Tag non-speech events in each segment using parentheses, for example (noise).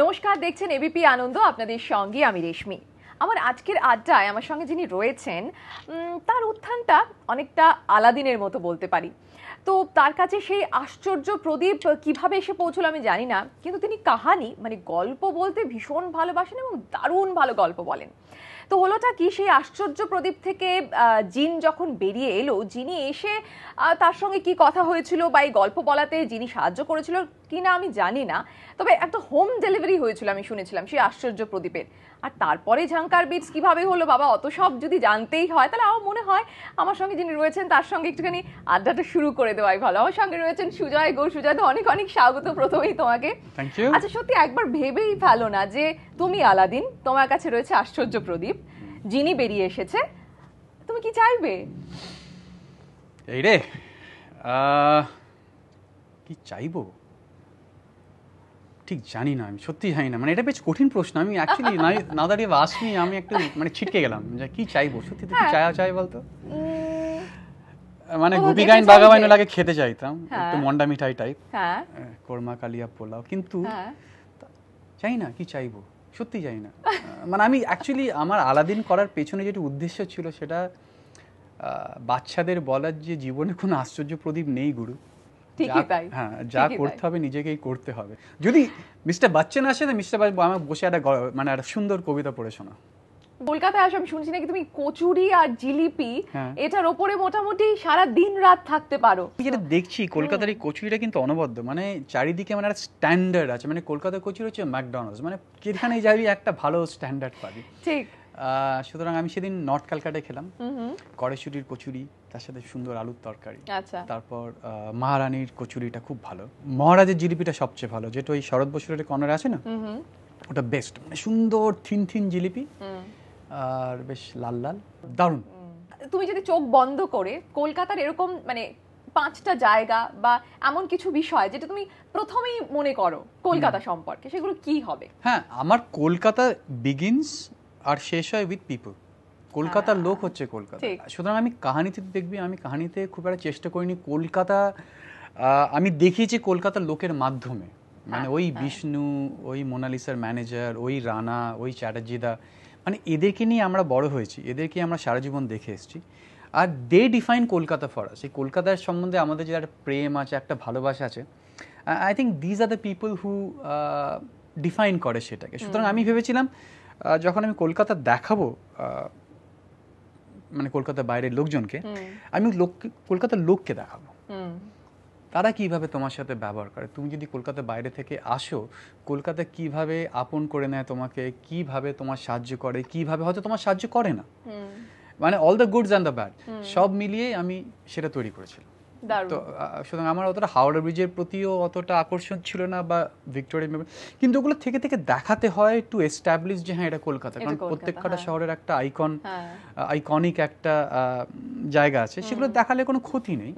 নমস্কার দেখছেন এবিপি আনন্দ আপনাদের সঙ্গে আমি রেশমি আমার আজকের আড্ডায় আমার সঙ্গে যিনি রয়েছেন তার উত্থানটা অনেকটা আলাদিনের মতো বলতে পারি তো তার কাছে সেই আশ্চর্য প্রদীপ কিভাবে এসে পৌঁছলো আমি জানি না কিন্তু তিনি কাহানি মানে গল্প বলতে ভীষণ ভালোবাসেন এবং দারুণ ভালো গল্প বলেন তো হলোটা কি সেই আশ্চর্য প্রদীপ থেকে জিন যখন বেরিয়ে এলো যিনি এসে তার সঙ্গে কি কথা হয়েছিল বা এই গল্প বলাতে যিনি সাহায্য করেছিল কিনা আমি জানি না তবে একটা হোম ডেলিভারি হয়েছিল আমি শুনেছিলাম সেই আশ্চর্য প্রদীপের আর তারপরে ঝাঙ্কার বিটস কিভাবে হলো বাবা অত সব যদি জানতেই হয় তাহলে আমার মনে হয় আমার সঙ্গে যিনি রয়েছেন তার সঙ্গে একটুখানি আড্ডাটা শুরু করে দেওয়াই ভালো আমার সঙ্গে রয়েছেন সুজয় গো সুজয় তো অনেক অনেক স্বাগত প্রথমেই তোমাকে আচ্ছা সত্যি একবার ভেবেই ফেলো না যে তুমি আলাদিন তোমার কাছে রয়েছে আশ্চর্য প্রদীপ যিনি বেরিয়ে এসেছে তুমি কি চাইবে এই রে কি চাইবো ঠিক জানি না আমি সত্যি জানি না মানে এটা বেশ কঠিন প্রশ্ন আমি অ্যাকচুয়ালি না দাঁড়িয়ে আসনি আমি একটু মানে ছিটকে গেলাম যে কি চাইবো সত্যি কি হ্যাঁ। চায়া চাই বলতো মানে গুপি গাইন বাগাবাইন লাগে খেতে চাইতাম একটু হ্যাঁ। মন্ডা মিঠাই টাইপ হ্যাঁ। কোরমা কালিয়া পোলাও কিন্তু চাই না কি চাইবো সত্যি চাই না মানে আমি অ্যাকচুয়ালি আমার আলাদিন করার পেছনে যেটা উদ্দেশ্য ছিল সেটা বাচ্চাদের বলার যে জীবনে কোনো আশ্চর্য প্রদীপ নেই গুরু যা হ্যাঁ, করতে হবে নিজেকেই করতে হবে যদি মিস্টার আসে না মিস্টার আমার বসে একটা মানে একটা সুন্দর কবিতা পড়ে কলকাতায় আসো আমি শুনছি নাকি তুমি কচুরি আর জিলিপি হ্যাঁ। এটার ওপরে মোটামুটি সারা দিন রাত থাকতে পারো যেটা দেখছি কলকাতার এই কচুরিটা কিন্তু অনবদ্য মানে চারিদিকে মানে একটা স্ট্যান্ডার্ড আছে মানে কলকাতার কচুরি হচ্ছে ম্যাকডোনাল্ডস মানে যেখানে যাবি একটা ভালো স্ট্যান্ডার্ড পাবি ঠিক সুতরাং আমি সেদিন নর্থ কালকাটায় খেলাম কড়াইশুটির কচুরি তার সাথে সুন্দর আলুর তরকারি আচ্ছা। তারপর মহারানীর কচুরিটা খুব ভালো মহারাজের জিলিপিটা সবচেয়ে ভালো যেটা ওই শরৎ বসুরের কর্নার আছে না ওটা বেস্ট মানে সুন্দর থিন থিন জিলিপি আর বেশ লাল লাল দারুণ তুমি যদি চোখ বন্ধ করে কলকাতার এরকম মানে পাঁচটা জায়গা বা এমন কিছু বিষয় যেটা তুমি প্রথমেই মনে করো কলকাতা সম্পর্কে সেগুলো কি হবে হ্যাঁ আমার কলকাতা বিগিনস আর শেষ হয় উইথ পিপল কলকাতার হ্যাঁ। লোক হচ্ছে কলকাতা সুতরাং আমি কাহিনীতে দেখবি আমি কাহিনীতে খুব একটা চেষ্টা করিনি কলকাতা আমি দেখিয়েছি কলকাতার লোকের মাধ্যমে মানে হ্যাঁ, ওই হ্যাঁ। বিষ্ণু ওই মোনালিসার ম্যানেজার ওই রানা ওই চ্যাটার্জিদা মানে এদেরকে নিয়ে আমরা বড় হয়েছি এদেরকে আমরা সারা জীবন দেখে এসেছি আর they define Kolkata for us এই কলকাতার সম্বন্ধে আমাদের যে একটা প্রেম আছে একটা ভালোবাসা আছে I think these are the people who define করে সেটাকে সুতরাং আমি ভেবেছিলাম যখন আমি কলকাতা দেখাবো মানে কলকাতার বাইরের লোকজনকে আমি লোক কলকাতার লোককে দেখাবো তারা কিভাবে তোমার সাথে ব্যবহার করে তুমি যদি কলকাতার বাইরে থেকে আসো কলকাতা কিভাবে আপন করে নেয় তোমাকে কিভাবে তোমার সাহায্য করে কিভাবে হয়তো তোমার সাহায্য করে না মানে all the goods and the bad সব মিলিয়ে আমি সেটা তৈরি করেছিলাম তো সুতরাং আমার অতটা হাওড়া ব্রিজের প্রতিও অতটা আকর্ষণ ছিল না বা ভিক্টোরিয়া মেমোরিয়াল কিন্তু ওগুলো থেকে থেকে দেখাতে হয় একটু এস্টাবলিশ যে হ্যাঁ এটা কলকাতা কারণ প্রত্যেকটা হ্যাঁ। শহরের একটা আইকন হ্যাঁ। আইকনিক একটা জায়গা আছে সেগুলো দেখালে কোনো ক্ষতি নেই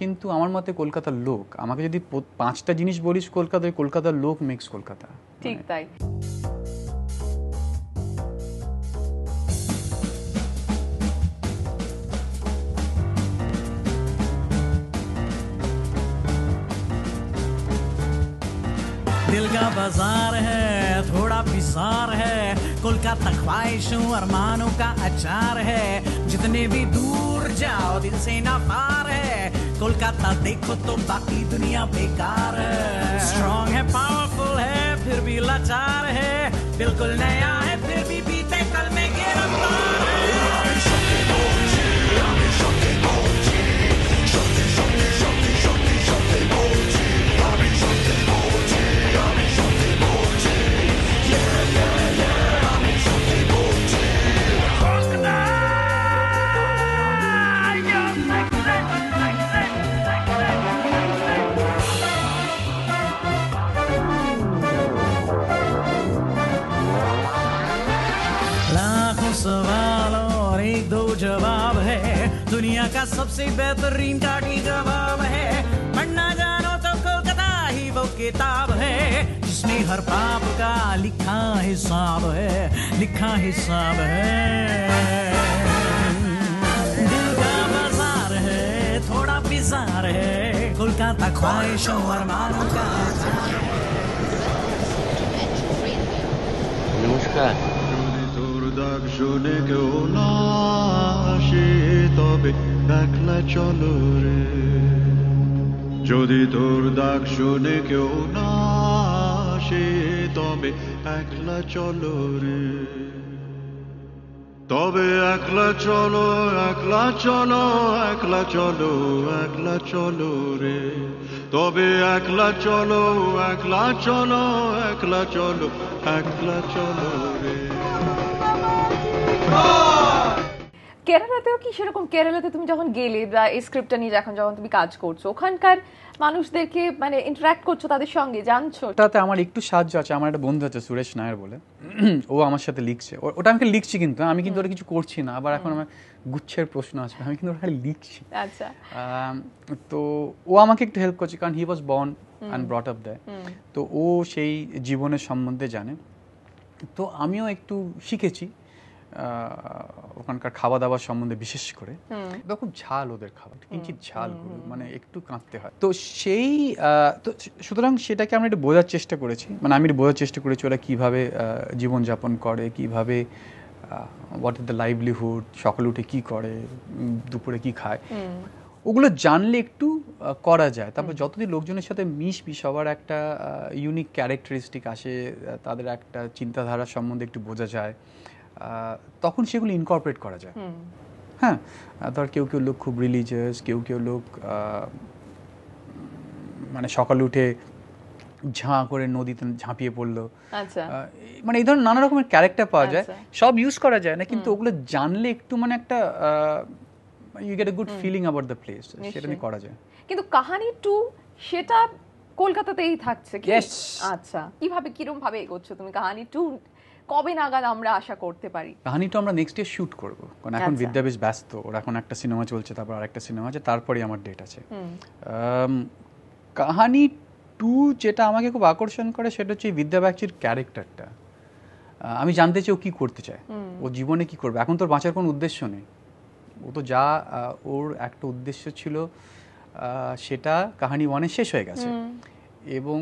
কিন্তু আমার মতে কলকাতার লোক আমাকে যদি পাঁচটা জিনিস বলিস কলকাতায় কলকাতার লোক মিক্স কলকাতা ঠিক মানে তাই बाजार है थोड़ा पिसार है कुल का तख्वाहिशों अरमानों का अचार है जितने भी दूर जाओ दिल से ना पार है कोलकाता देखो तो बाकी दुनिया बेकार है स्ट्रॉन्ग है पावरफुल है फिर भी लाचार है बिल्कुल नया किताब है जिसमें हर पाप का लिखा हिसाब है लिखा हिसाब है दिल का बाजार है थोड़ा बिजार है कोलकाता ख्वाहिशों अरमानों का নমস্কার দাগ শুনে কেউ না তবে একলা চলো রে যদি তোর ডাক শুনে কেউ না সে তবে একলা চলো রে তবে একলা চলো একলা চলো একলা চলো একলা চলো রে তবে একলা চলো একলা চলো একলা চলো একলা চলো রে Oh! কেরালাতেও কি সেরকম কেরালাতে তুমি যখন গেলে বা এই স্ক্রিপ্টটা নিয়ে এখন যখন তুমি কাজ করছো ওখানকার মানুষদেরকে মানে ইন্টারঅ্যাক্ট করছো তাদের সঙ্গে জানছো তাতে আমার একটু সাহায্য আছে আমার একটা বন্ধু আছে সুরেশ নায়ার বলে (clears throat) ও আমার সাথে লিখছে ওটা আমাকে লিখছি কিন্তু আমি কিন্তু ওটা কিছু করছি না আবার এখন আমার গুচ্ছের প্রশ্ন আছে আমি কিন্তু ওটা লিখছি আচ্ছা তো ও আমাকে একটু হেল্প করছে কারণ he was born and brought up দেয় তো ও সেই জীবনের সম্বন্ধে জানে তো আমিও একটু শিখেছি ওখানকার খাওয়া দাওয়া সম্বন্ধে বিশেষ করে খুব ঝাল ওদের খাবার কিঞ্চিত ঝাল মানে একটু কাঁদতে হয় তো সেই তো সুতরাং সেটাকে আমরা একটু বোঝার চেষ্টা করেছি মানে আমি একটু বোঝার চেষ্টা করেছি ওরা কীভাবে জীবনযাপন করে কীভাবে হোয়াট ইজ দ্য লাইভলিহুড সকালে উঠে কী করে দুপুরে কী খায় ওগুলো জানলে একটু করা যায় তারপর যতদিন লোকজনের সাথে মিশবি সবার একটা ইউনিক ক্যারেক্টারিস্টিক আসে তাদের একটা চিন্তাধারা সম্বন্ধে একটু বোঝা যায় তখন সেগুলো ইনকর্পোরেট করা যায় হ্যাঁ ধর কেউ কেউ লোক খুব রিলিজিয়াস কেউ কেউ লোক মানে সকাল উঠে ঝাঁ করে নদীতে ঝাঁপিয়ে পড়লো আচ্ছা। মানে এই ধরনের নানা রকমের ক্যারেক্টার পাওয়া যায় আচ্ছা। সব ইউজ করা যায় না কিন্তু ওগুলো জানলে একটু মানে একটা you get a good feeling about the place সেটা নিয়ে করা যায় কিন্তু কাহানি টু সেটা কলকাতাতেই থাকছে আচ্ছা কিভাবে কিরম ভাবে এগোচ্ছ তুমি কাহানি টু কবে নাগাদ আমরা আশা করতে পারি কাহিনী তো আমরা নেক্সট ইয়ার শুট করব কারণ এখন আচ্ছা। বিদ্যা বেশ ব্যস্ত ওর এখন একটা সিনেমা চলছে তারপর আরেকটা সিনেমা আছে তারপরে আমার ডেট আছে কাহানি টু যেটা আমাকে খুব আকর্ষণ করে সেটা হচ্ছে বিদ্যা ব্যাগচির ক্যারেক্টারটা আমি জানতে চাই ও কী করতে চায় ও জীবনে কি করবে এখন তোর বাঁচার কোনো উদ্দেশ্য নেই ও তো যা ওর একটা উদ্দেশ্য ছিল সেটা কাহানি ওয়ানে শেষ হয়ে গেছে এবং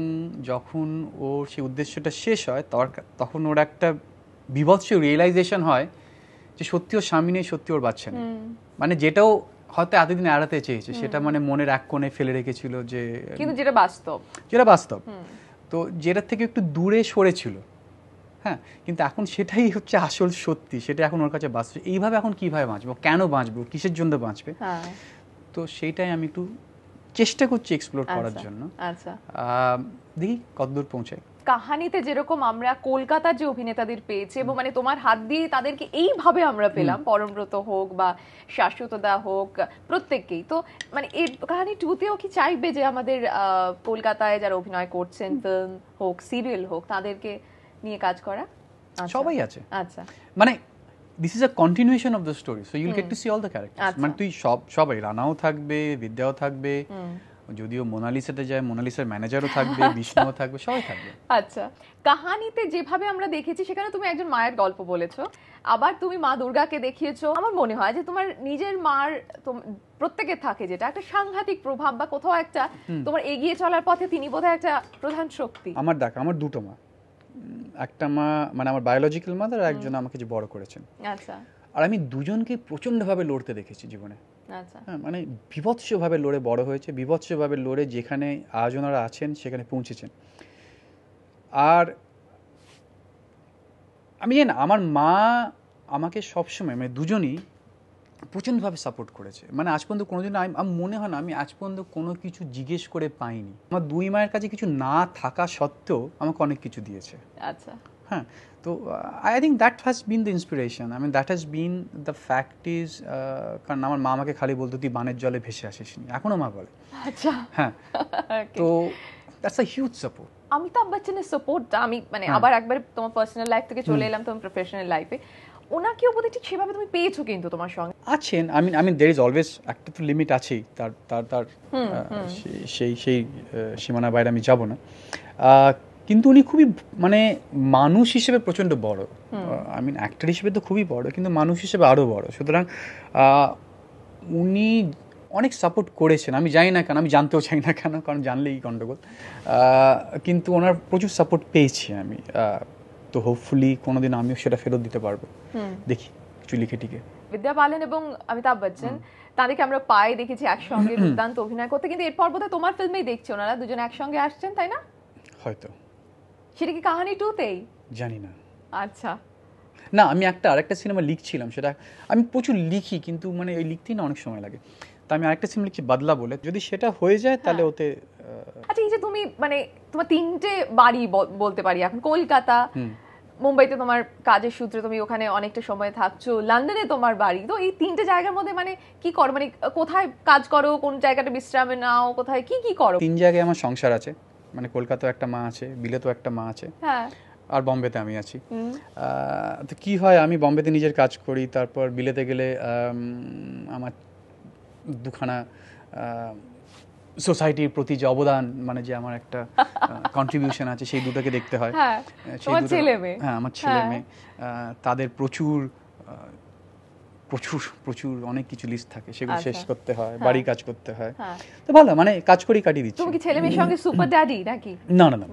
যখন ওর সেই উদ্দেশ্যটা শেষ হয় তখন ওর একটা বিভৎস রিয়েলাইজেশন হয় যে সত্যি ওর স্বামী নেই সত্যি ওর বাচ্চা নেই মানে যেটাও হয়তো এতদিন এড়াতে চেয়েছে সেটা মানে মনের এক কোণে ফেলে রেখেছিল যে কিন্তু যেটা বাস্তব যেটা বাস্তব তো যেটার থেকে একটু দূরে সরেছিল হ্যাঁ কিন্তু এখন সেটাই হচ্ছে আসল সত্যি সেটা এখন ওর কাছে বাঁচছে এইভাবে এখন কিভাবে বাঁচবো কেন বাঁচবো কিসের জন্য বাঁচবে হ্যাঁ। তো সেইটাই আমি একটু চেষ্টা করছি এক্সপ্লোর আচ্ছা, করার জন্য আচ্ছা দেখি কতদূর পৌঁছায় কাহানিতে যেরকম আমরা কলকাতার যে অভিনেতাদের পেয়েছি এবং মানে তোমার হাত দিয়ে তাদেরকে এইভাবে আমরা পেলাম পরমব্রত হোক বা শাশ্বতদা হোক প্রত্যেককেই তো মানে এই কাহানি টুতেও কি চাইবে যে আমাদের কলকাতায় যারা অভিনয় করছেন ফিল্ম হোক সিরিয়াল হোক তাদেরকে নিয়ে কাজ করা আচ্ছা। সবাই আছে আচ্ছা মানে this is a continuation of the story so you'll get to see all the character মানে তুই সব সবাই রানাও থাকবে বিদ্যাও থাকবে যদিও মোনালিসাতে যায় মোনালিসার ম্যানেজারও থাকবে (laughs) বিষ্ণুও থাকবে সবাই থাকবে আচ্ছা কাহানিতে যেভাবে আমরা দেখেছি সেখানে তুমি একজন মায়ের গল্প বলেছো আবার তুমি মা দুর্গাকে দেখিয়েছো আমার মনে হয় যে তোমার নিজের মার প্রত্যেকে থাকে যেটা একটা সাংঘাতিক প্রভাব বা কোথাও একটা তোমার এগিয়ে চলার পথে তিনি বোধহয় একটা প্রধান শক্তি আমার দেখ আমার দুটো মা একটা মা মানে আমার বায়োলজিক্যাল মাদার আর একজন আমাকে যে বড় করেছেন আচ্ছা আর আমি দুজনকে প্রচণ্ডভাবে লড়তে দেখেছি জীবনে আচ্ছা। হ্যাঁ, মানে বিভৎসভাবে লড়ে বড় হয়েছে বিভৎসভাবে লড়ে যেখানে আয়োজনারা আছেন সেখানে পৌঁছেছেন আর আমি জানি আমার মা আমাকে সবসময় মানে দুজনই প্রচণ্ডভাবে সাপোর্ট করেছে মানে আজ পর্যন্ত কোনো আমি মনে হয় না আমি আজ পর্যন্ত কোনো কিছু জিজ্ঞেস করে পাইনি আমার দুই মায়ের কাছে কিছু না থাকা সত্ত্বেও আমাকে অনেক কিছু দিয়েছে আচ্ছা হ্যাঁ তো I think that has been the inspiration I mean that has been the fact is কারণ আমার মা আমাকে খালি বলতো তুই বানের জলে ভেসে আসিস নি এখনও মা বলে আচ্ছা হ্যাঁ তো that's a huge support Amitabh বচ্চনের সাপোর্টটা আমি মানে হ্যাঁ। আবার একবার তোমার পার্সোনাল লাইফ থেকে চলে এলাম তোমার প্রফেশনাল লাইফে ওনাকে বোধ ঠিক সেভাবে তুমি পেয়েছো কিন্তু তোমার সঙ্গে আছেন I mean I there is always একটা তো লিমিট আছেই তার তার তার সেই সেই সীমানা বাইরে আমি যাব না কিন্তু উনি খুবই মানে মানুষ হিসেবে প্রচণ্ড বড় আই মিন অ্যাক্টর হিসেবে তো খুবই বড় কিন্তু মানুষ হিসেবে আরও বড় সুতরাং উনি অনেক সাপোর্ট করেছেন আমি জানি না কেন আমি জানতেও চাই না কেন কারণ জানলেই গণ্ডগোল কিন্তু ওনার প্রচুর সাপোর্ট পেয়েছি আমি তো হোপফুলি কোনোদিন আমিও সেটা ফেরত দিতে পারবো দেখি চুলি চুলিকেটিকে বিদ্যা বালন এবং অমিতাভ বচ্চন তাদেরকে আমরা পাই দেখেছি একসঙ্গে দুর্দান্ত অভিনয় করতে কিন্তু এরপর বোধহয় তোমার ফিল্মেই দেখছি ওনারা দুজন একসঙ্গে আসছেন তাই না হয়তো সেটা কি কাহানি টুতেই জানি না আচ্ছা না আমি একটা আরেকটা সিনেমা লিখছিলাম সেটা আমি প্রচুর লিখি কিন্তু মানে ওই লিখতেই না অনেক সময় লাগে তা আমি আরেকটা সিম লিখি বাদলা বলে যদি সেটা হয়ে যায় হ্যাঁ। তাহলে ওতে আচ্ছা এই যে তুমি মানে তোমার তিনটে বাড়ি বলতে পারি এখন কলকাতা মুম্বাইতে তোমার কাজের সূত্রে তুমি ওখানে অনেকটা সময় থাকছো লন্ডনে তোমার বাড়ি তো এই তিনটে জায়গার মধ্যে মানে কি করো মানে কোথায় কাজ করো কোন জায়গাটা বিশ্রামে নাও কোথায় কি কি করো তিন জায়গায় আমার সংসার আছে মানে কলকাতাও একটা মা আছে বিলেতেও একটা মা আছে হ্যাঁ আর বম্বেতে আমি আছি তো কি হয় আমি বম্বেতে নিজের কাজ করি তারপর বিলেতে গেলে আমার দুখানা সোসাইটির প্রতি যে অবদান মানে যে আমার একটা কন্ট্রিবিউশন আছে সেই দুটোকে দেখতে হয় হ্যাঁ, সেই ছেলে মেয়ে হ্যাঁ আমার ছেলে হ্যাঁ। মেয়ে তাদের প্রচুর প্রচুর প্রচুর অনেক কিছু লিস্ট থাকে সেগুলো আচ্ছা। শেষ করতে হয় হ্যাঁ। বাড়ি কাজ করতে হয় তো ভালো মানে কাজ করি কাটিয়ে দিচ্ছি তুমি কি ছেলে মেয়ের সঙ্গে সুপার ড্যাডি নাকি না না না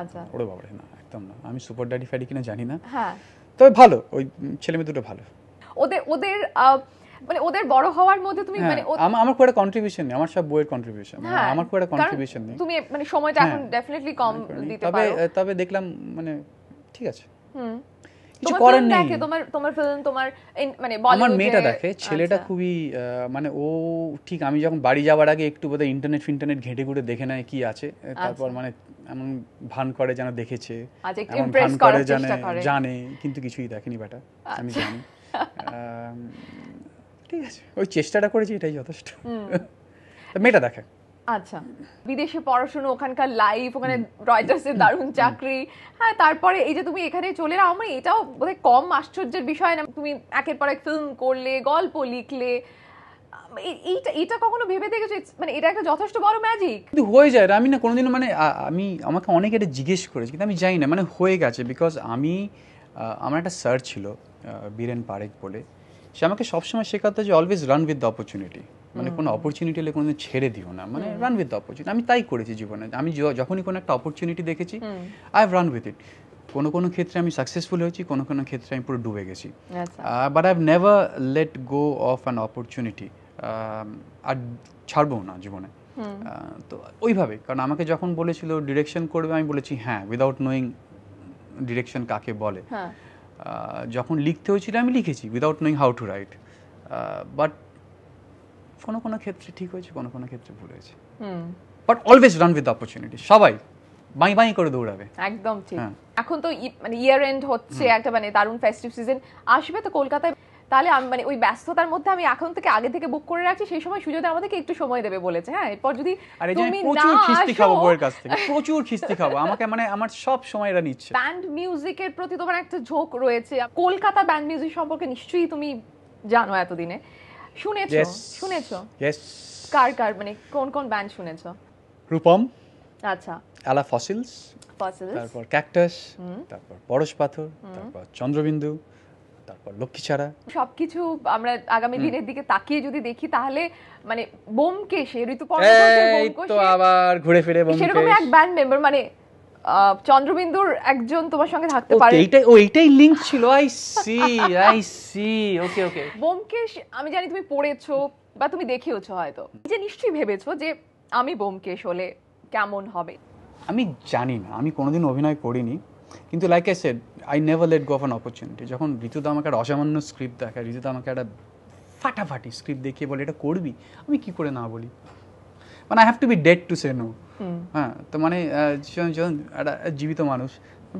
আচ্ছা ওরে বাবা না একদম না আমি সুপার ড্যাডি ফ্যাডি কিনা জানি না হ্যাঁ তবে ভালো ওই ছেলে মেয়ে দুটো ভালো ওদের ওদের মানে ওদের বড় হওয়ার মধ্যে তুমি হ্যাঁ, মানে আমার আমার একটা কন্ট্রিবিউশন নেই আমার সব বইয়ের কন্ট্রিবিউশন মানে হ্যাঁ, আমার কোনো একটা কন্ট্রিবিউশন নেই তুমি মানে সময়টা এখন ডেফিনেটলি হ্যাঁ, কম মানে দিতে পারো তবে তবে দেখলাম মানে ঠিক আছে হুম কিছু করার নেই তোমার তোমার ফিল্ম তোমার মানে আমার মেয়েটা দেখে ছেলেটা আচ্ছা। খুবই মানে ও ঠিক আমি যখন বাড়ি যাওয়ার আগে একটু বোধহয় ইন্টারনেট ইন্টারনেট ঘেঁটে ঘুরে দেখে নেয় কি আছে আচ্ছা। তারপর মানে এমন ভান করে যেন দেখেছে আচ্ছা, এমন ভান করে জানে জানে কিন্তু কিছুই দেখেনি বেটা আমি জানি (laughs) ঠিক আছে ওই চেষ্টাটা করেছি এটাই যথেষ্ট মেয়েটা দেখে আচ্ছা বিদেশে পড়াশোনা ওখানকার লাইফ ওখানে রয়টার্সের দারুণ চাকরি হ্যাঁ তারপরে এই যে তুমি এখানে চলে যাও আমার মানে এটাও বোধহয় কম আশ্চর্যের বিষয় না তুমি একের পর এক ফিল্ম করলে গল্প লিখলে এইটা এটা কখনো ভেবে দেখেছো মানে এটা একটা যথেষ্ট বড় ম্যাজিক কিন্তু হয়ে যায় আমি না কোনোদিন মানে আমি আমাকে অনেকে এটা জিজ্ঞেস করেছি কিন্তু আমি জানি না মানে হয়ে গেছে বিকজ আমি আমার একটা স্যার ছিল বীরেন পারেক বলে সে আমাকে সবসময় শেখাতো যে always run with the opportunity মানে কোনো অপরচুনিটি হলে কোনোদিন ছেড়ে দিও না মানে রান উইথ দ্য অপরচুনিটি আমি তাই করেছি জীবনে আমি যখনই কোনো একটা অপরচুনিটি দেখেছি I have run with it কোনো কোনো ক্ষেত্রে আমি সাকসেসফুল হয়েছি কোনো কোনো ক্ষেত্রে আমি পুরো ডুবে গেছি but I have never let go of an opportunity আর ছাড়বো না জীবনে তো ওইভাবে কারণ আমাকে যখন বলেছিল ডিরেকশন করবে আমি বলেছি হ্যাঁ উইদাউট নোয়িং ডিরেকশন কাকে বলে হ্যাঁ যখন লিখতে হয়েছিল আমি লিখেছি without knowing how to write but কোনো কোনো ক্ষেত্রে ঠিক হয়েছে কোনো কোনো ক্ষেত্রে ভুল হয়েছে but always run with opportunity সবাই বাই বাই করে দৌড়াবে একদম ঠিক হ্যাঁ। এখন তো মানে ইয়ার এন্ড হচ্ছে একটা মানে দারুণ ফেস্টিভ সিজন আসবে তো কলকাতায় তাহলে আমি মানে ওই ব্যস্ততার মধ্যে আমি এখন থেকে আগে থেকে বুক করে রাখছি সেই সময় সুযোগ আমাদেরকে একটু সময় দেবে বলেছে হ্যাঁ এরপর যদি তুমি প্রচুর খিস্তি খাবো বইয়ের কাছ থেকে প্রচুর খিস্তি খাবো আমাকে মানে আমার সব সময় এরা নিচ্ছে ব্যান্ড মিউজিকের প্রতি তোমার একটা ঝোঁক রয়েছে কলকাতা ব্যান্ড মিউজিক সম্পর্কে নিশ্চয়ই তুমি জানো এতদিনে শুনেছো শুনেছো কার কার মানে কোন কোন ব্যান্ড শুনেছো রূপম আচ্ছা আলা ফসিলস ফসিলস তারপর ক্যাকটাস তারপর পরশ পাথর তারপর চন্দ্রবিন্দু তারপর লক্ষ্মী ছাড়া সবকিছু আমরা আগামী দিনের দিকে তাকিয়ে যদি দেখি তাহলে মানে বোমকেশে ঋতুপর্ণ তো আবার ঘুরে ফিরে বোমকেশ সেরকম এক ব্যান্ড মেম্বার মানে চন্দ্রবিন্দুর একজন তোমার সঙ্গে থাকতে পারে এইটাই ও এইটাই লিংক ছিল I see I see okay okay Byomkesh আমি জানি তুমি পড়েছো বা তুমি দেখিয়েছো হয়তো যে নিশ্চয়ই ভেবেছো যে আমি বোমকেশ হলে কেমন হবে আমি জানি না আমি কোনোদিন অভিনয় করিনি কিন্তু like I said I never let go of an opportunity যখন ঋতুদা আমাকে একটা অসামান্য স্ক্রিপ্ট দেখায় ঋতুদা আমাকে একটা ফাটাফাটি স্ক্রিপ্ট দেখিয়ে বলে এটা করবি আমি কি করে না বলি মানে I have to be dead to say no হ্যাঁ তো মানে একটা জীবিত মানুষ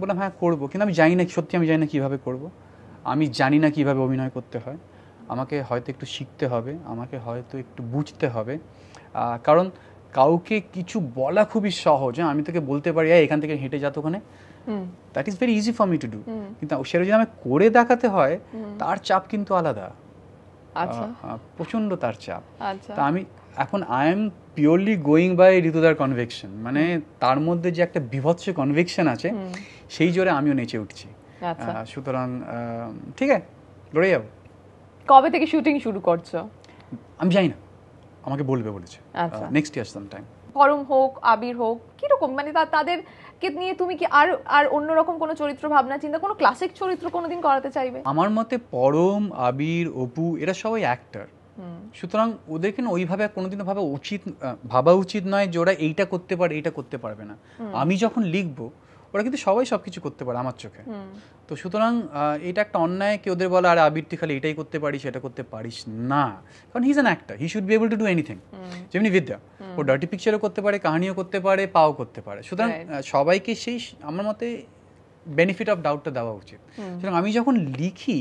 বললাম হ্যাঁ করবো কিন্তু আমি জানি না সত্যি আমি জানি না কীভাবে করবো আমি জানি না কীভাবে অভিনয় করতে হয় আমাকে হয়তো একটু শিখতে হবে আমাকে হয়তো একটু বুঝতে হবে কারণ কাউকে কিছু বলা খুবই সহজ হ্যাঁ আমি তোকে বলতে পারি এখান থেকে হেঁটে যাত ওখানে that is very easy for me to do কিন্তু সেটা যদি আমাকে করে দেখাতে হয় তার চাপ কিন্তু আলাদা আচ্ছা। প্রচন্ড তার চাপ আচ্ছা। তা আমি এখন I am purely going by ঋতুদার কনভেকশন মানে তার মধ্যে যে একটা বিভৎস কনভেকশন আছে সেই জোরে আমিও নেচে উঠছি আচ্ছা। সুতরাং ঠিক আছে লড়ে যাবো কবে থেকে শুটিং শুরু করছো আমি জানি না আমাকে বলবে বলেছে নেক্সট ইয়ার সামটাইম পরম হোক আবির হোক কিরকম মানে তাদের কে নিয়ে তুমি কি আর আর অন্যরকম কোনো চরিত্র ভাবনা চিন্তা কোনো ক্লাসিক চরিত্র কোনোদিন করাতে চাইবে আমার মতে পরম আবির অপু এরা সবাই অ্যাক্টার সুতরাং ওদেরকে না ওইভাবে কোনোদিনও ভাবা উচিত ভাবা উচিত নয় যে ওরা এইটা করতে পারে এইটা করতে পারবে না আমি যখন লিখবো ওরা কিন্তু সবাই সব কিছু করতে পারে আমার চোখে তো সুতরাং এটা একটা অন্যায় কেউ ওদের বলে আর আবির তুই খালি এটাই করতে পারিস এটা করতে পারিস না কারণ is an actor he should be able to do anything যেমনি বিদ্যা ও ডার্টি পিকচারও করতে পারে কাহানিও করতে পারে পাও করতে পারে সুতরাং সবাইকে সেই আমার মতে বেনিফিট অফ ডাউটটা দেওয়া উচিত সুতরাং আমি যখন লিখি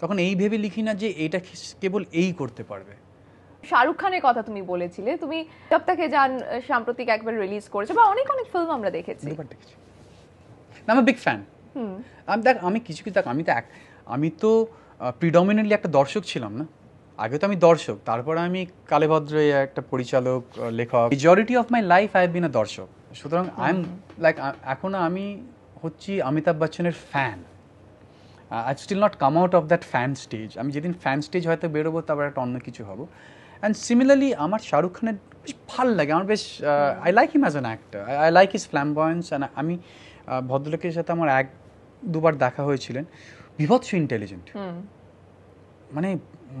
তখন এই ভেবে লিখি না যে এটা কেবল এই করতে পারবে শাহরুখ খানের কথা তুমি বলেছিলে তুমি সপ্তাহে যান সাম্প্রতিক একবার রিলিজ করেছো বা অনেক অনেক ফিল্ম আমরা দেখেছি আমি বিগ ফ্যান আমি দেখ আমি কিছু কিছু দেখ আমি তো এক আমি তো প্রিডমিনেন্টলি একটা দর্শক ছিলাম না আগে তো আমি দর্শক তারপরে আমি কালেভদ্র একটা পরিচালক লেখক majority of my life I been a দর্শক সুতরাং আই এম লাইক এখন আমি হচ্ছি অমিতাভ বচ্চনের fan I still not come out of that fan stage আমি যেদিন ফ্যান স্টেজ হয়তো বেরোবো তারপর একটা অন্য কিছু হবো অ্যান্ড সিমিলারলি আমার শাহরুখ খানের বেশ ভাল লাগে আমার বেশ I like him as an actor I like his flamboyance and আমি ভদ্রলোকের সাথে আমার এক দুবার দেখা হয়েছিলেন বিভৎস ইন্টেলিজেন্ট মানে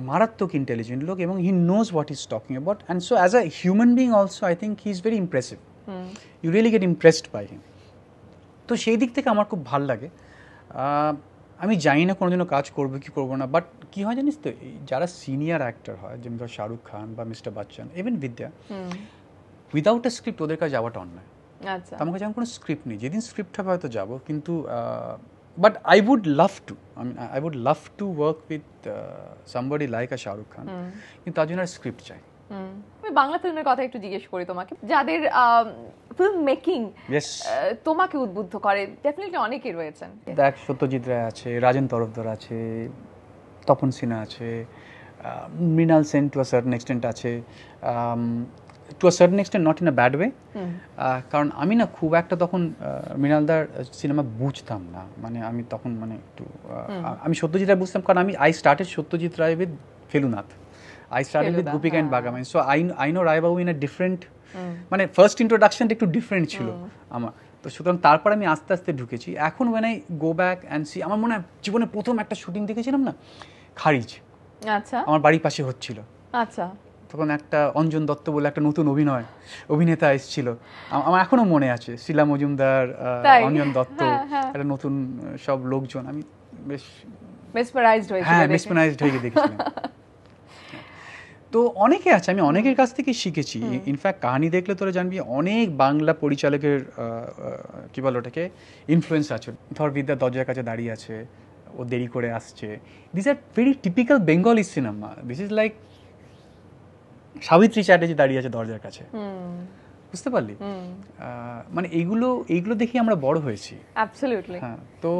মারাত্মক ইন্টেলিজেন্ট লোক এবং he knows what is talking about and so as a human being also I think he is very impressive you really get impressed by him তো সেই দিক থেকে আমার খুব ভাল লাগে আমি জানি না কোনোদিনও কাজ করবো কি করবো না বাট কি হয় জানিস তো যারা সিনিয়র অ্যাক্টর হয় যেমন ধর শাহরুখ খান বা mister Bachchan even Vidya without a script ওদের কাছে যাওয়াটা অন্যায় আচ্ছা আমার কাছে কোনো স্ক্রিপ্ট নেই যেদিন স্ক্রিপ্টটা হয়তো যাবো কিন্তু but I would love to I mean I would love to work with somebody like a Shahrukh Khan কিন্তু তার জন্য স্ক্রিপ্ট চাই আমি বাংলা ফিল্মের কথা একটু জিজ্ঞেস করি তোমাকে যাদের ফিল্ম মেকিং তোমাকে উদ্বুদ্ধ করে ডেফিনেটলি অনেকেই রয়েছেন দেখ সত্যজিৎ রায় আছে রাজেন তরফদার আছে তপন সিনহা আছে Mrinal Sen to a certain extent আছে to a certain extent not in a bad way কারণ আমি না খুব একটা তখন মৃণালদার সিনেমা বুঝতাম না মানে আমি তখন মানে একটু আমি সত্যজিৎ রায় বুঝতাম কারণ আমি I started Satyajit Ray with Felunath I started with গুপিকা অ্যান্ড বাগামাইন সো আই আই নো রায়বাবু ইন আ ডিফারেন্ট মানে ফার্স্ট ইন্ট্রোডাকশনটা একটু ডিফারেন্ট ছিল আমার তো সুতরাং তারপর আমি আস্তে আস্তে ঢুকেছি এখন when I go back and see আমার মনে হয় জীবনে প্রথম একটা শুটিং দেখেছিলাম না খারিজ আচ্ছা আমার বাড়ির পাশে হচ্ছিল আচ্ছা তখন একটা অঞ্জন দত্ত বলে একটা নতুন অভিনয় অভিনেতা এসেছিল আমার এখনো মনে আছে শিলা মজুমদার অঞ্জন দত্ত হ্যাঁ, হ্যাঁ। একটা নতুন সব লোকজন আমি বেশ মেসমারাইজড হ্যাঁ, হয়ে (laughs) তো অনেকে আছে আমি অনেকের কাছ থেকে শিখেছি ইনফ্যাক্ট কাহানি দেখলে তোরা জানবি অনেক বাংলা পরিচালকের কি বলো ওটাকে ইনফ্লুয়েন্স আছে ধর বিদ্যা দরজার কাছে দাঁড়িয়ে আছে ও দেরি করে আসছে this are very typical Bengali cinema this is like Savitri Chatterjee দাঁড়িয়ে আছে দরজার কাছে বুঝতে পারলি মানে এইগুলো এইগুলো দেখেই আমরা বড় হয়েছি হ্যাঁ, তো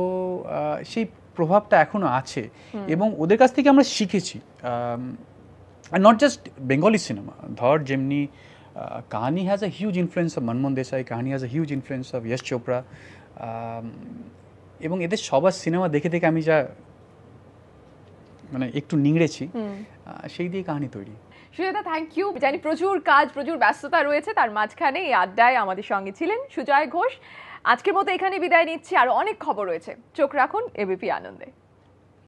সেই প্রভাবটা এখনো আছে এবং ওদের কাছ থেকে আমরা শিখেছি নট জাস্ট বেঙ্গলি সিনেমা ধর যেমনি Kahaani has a huge influence of Manmohan Desai Kahaani has a huge influence of Yash Chopra এবং এদের সবার সিনেমা দেখে দেখে আমি যা মানে একটু নিংড়েছি সেই দিয়ে কাহিনী তৈরি সুজাতা থ্যাংক ইউ জানি প্রচুর কাজ প্রচুর ব্যস্ততা রয়েছে তার মাঝখানে এই আড্ডায় আমাদের সঙ্গে ছিলেন সুজয় ঘোষ আজকের মতো এখানে বিদায় নিচ্ছি আর অনেক খবর রয়েছে চোখ রাখুন এবিপি আনন্দে